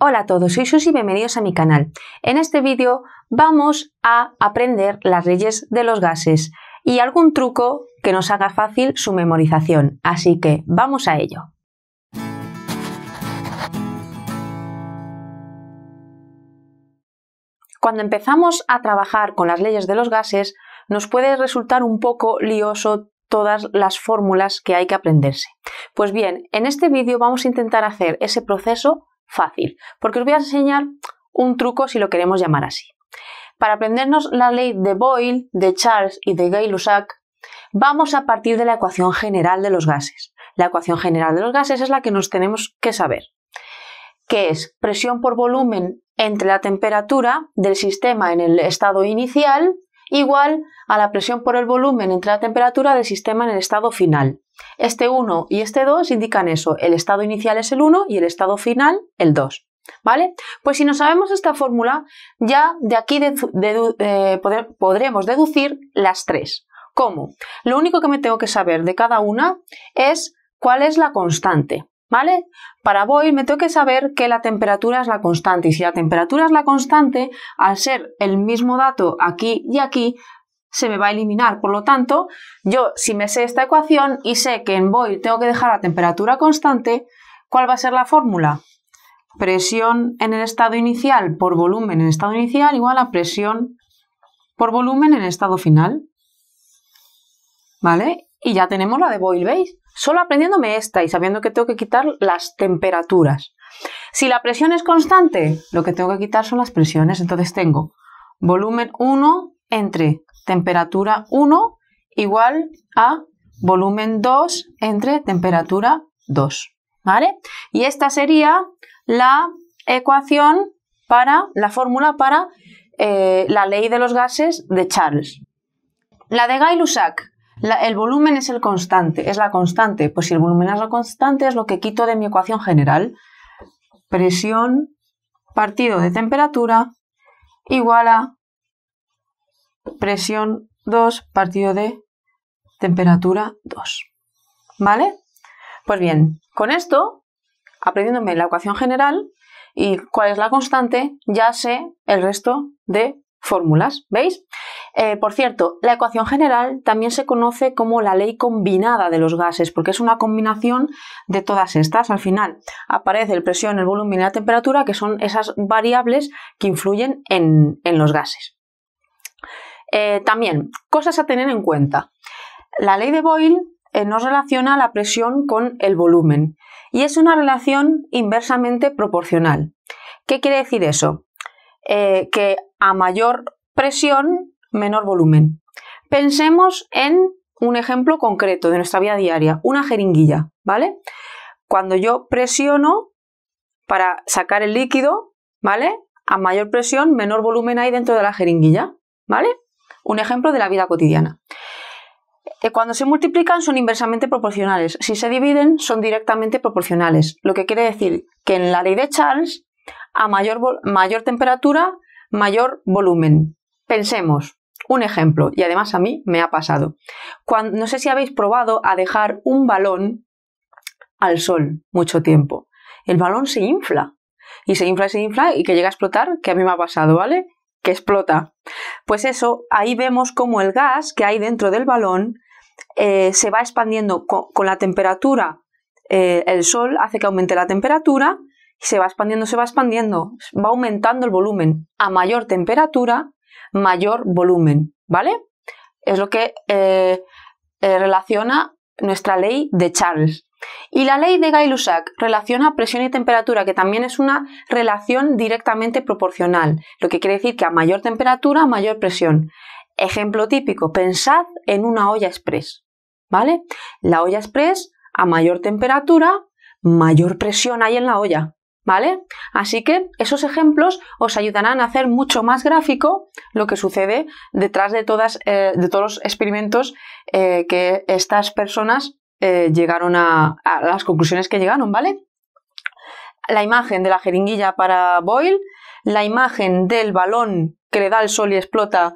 Hola a todos, soy Susi y bienvenidos a mi canal. En este vídeo vamos a aprender las leyes de los gases y algún truco que nos haga fácil su memorización, así que vamos a ello. Cuando empezamos a trabajar con las leyes de los gases, nos puede resultar un poco lioso todas las fórmulas que hay que aprenderse. Pues bien, en este vídeo vamos a intentar hacer ese proceso fácil, porque os voy a enseñar un truco si lo queremos llamar así. Para aprendernos la ley de Boyle, de Charles y de Gay-Lussac, vamos a partir de la ecuación general de los gases. La ecuación general de los gases es la que nos tenemos que saber, que es presión por volumen entre la temperatura del sistema en el estado inicial igual a la presión por el volumen entre la temperatura del sistema en el estado final. Este 1 y este 2 indican eso, el estado inicial es el 1 y el estado final el 2. ¿Vale? Pues si no sabemos esta fórmula, ya de aquí eh, podremos deducir las tres. ¿Cómo? Lo único que me tengo que saber de cada una es cuál es la constante. ¿Vale? Para Boyle me tengo que saber que la temperatura es la constante y si la temperatura es la constante, al ser el mismo dato aquí y aquí, se me va a eliminar. Por lo tanto, yo si me sé esta ecuación y sé que en Boyle tengo que dejar la temperatura constante, ¿cuál va a ser la fórmula? Presión en el estado inicial por volumen en estado inicial igual a presión por volumen en estado final. ¿Vale? Y ya tenemos la de Boyle, ¿veis? Solo aprendiéndome esta y sabiendo que tengo que quitar las temperaturas. Si la presión es constante, lo que tengo que quitar son las presiones. Entonces tengo volumen 1 entre temperatura 1 igual a volumen 2 entre temperatura 2. ¿Vale? Y esta sería la ecuación para, la fórmula para eh, la ley de los gases de Charles. La de Gay-Lussac, el volumen es el constante, es la constante. Pues si el volumen es la constante es lo que quito de mi ecuación general. Presión partido de temperatura igual a presión 2 partido de temperatura 2. ¿Vale? Pues bien, con esto, aprendiéndome la ecuación general y cuál es la constante, ya sé el resto de fórmulas. ¿Veis? Eh, por cierto, la ecuación general también se conoce como la ley combinada de los gases, porque es una combinación de todas estas. Al final aparece el presión, el volumen y la temperatura, que son esas variables que influyen en los gases. Eh, también, cosas a tener en cuenta. La ley de Boyle eh, nos relaciona la presión con el volumen y es una relación inversamente proporcional. ¿Qué quiere decir eso? Eh, que a mayor presión, menor volumen. Pensemos en un ejemplo concreto de nuestra vida diaria, una jeringuilla, ¿vale? Cuando yo presiono para sacar el líquido, ¿vale? A mayor presión, menor volumen hay dentro de la jeringuilla, ¿vale? Un ejemplo de la vida cotidiana. Eh, cuando se multiplican son inversamente proporcionales. Si se dividen son directamente proporcionales. Lo que quiere decir que en la ley de Charles, a mayor, mayor temperatura, mayor volumen. Pensemos, un ejemplo, y además a mí me ha pasado. no sé si habéis probado a dejar un balón al sol mucho tiempo. El balón se infla. Y se infla, y se infla y que llega a explotar, que a mí me ha pasado, ¿vale? que explota. Pues eso, ahí vemos cómo el gas que hay dentro del balón eh, se va expandiendo con, la temperatura. Eh, el sol hace que aumente la temperatura y se va expandiendo, se va expandiendo, va aumentando el volumen. A mayor temperatura, mayor volumen, ¿vale? Es lo que eh, relaciona nuestra ley de Charles. Y la ley de Gay-Lussac relaciona presión y temperatura, que también es una relación directamente proporcional, lo que quiere decir que a mayor temperatura, mayor presión. Ejemplo típico, pensad en una olla express, ¿vale? La olla express, a mayor temperatura, mayor presión hay en la olla, ¿vale? Así que esos ejemplos os ayudarán a hacer mucho más gráfico lo que sucede detrás de, eh, todos los experimentos eh, que estas personas eh, llegaron a, las conclusiones que llegaron, ¿vale? La imagen de la jeringuilla para Boyle, la imagen del balón que le da el sol y explota,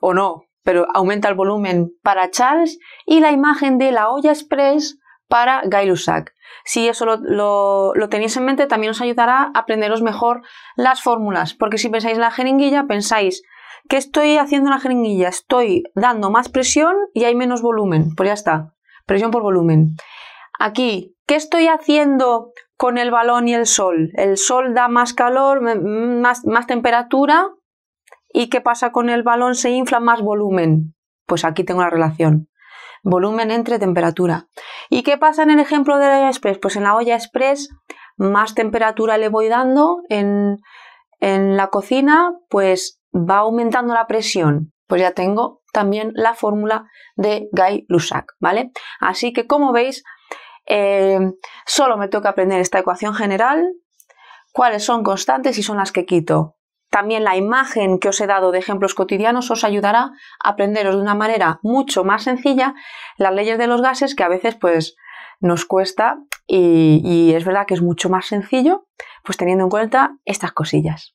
o no, pero aumenta el volumen para Charles, y la imagen de la olla express para Guy Lussac. Si eso lo, tenéis en mente, también os ayudará a aprenderos mejor las fórmulas, porque si pensáis la jeringuilla, pensáis que estoy haciendo en la jeringuilla, estoy dando más presión y hay menos volumen, pues ya está presión por volumen. Aquí, ¿qué estoy haciendo con el balón y el sol? El sol da más calor, más, temperatura. ¿Y qué pasa con el balón? Se infla más volumen. Pues aquí tengo la relación volumen entre temperatura. ¿Y qué pasa en el ejemplo de la olla express? Pues en la olla express más temperatura le voy dando en, en, la cocina, pues va aumentando la presión. Pues ya tengo también la fórmula de guy lussac ¿vale? Así que como veis, eh, solo me toca aprender esta ecuación general, cuáles son constantes y son las que quito. También la imagen que os he dado de ejemplos cotidianos os ayudará a aprenderos de una manera mucho más sencilla las leyes de los gases que a veces pues nos cuesta y, y es verdad que es mucho más sencillo pues teniendo en cuenta estas cosillas.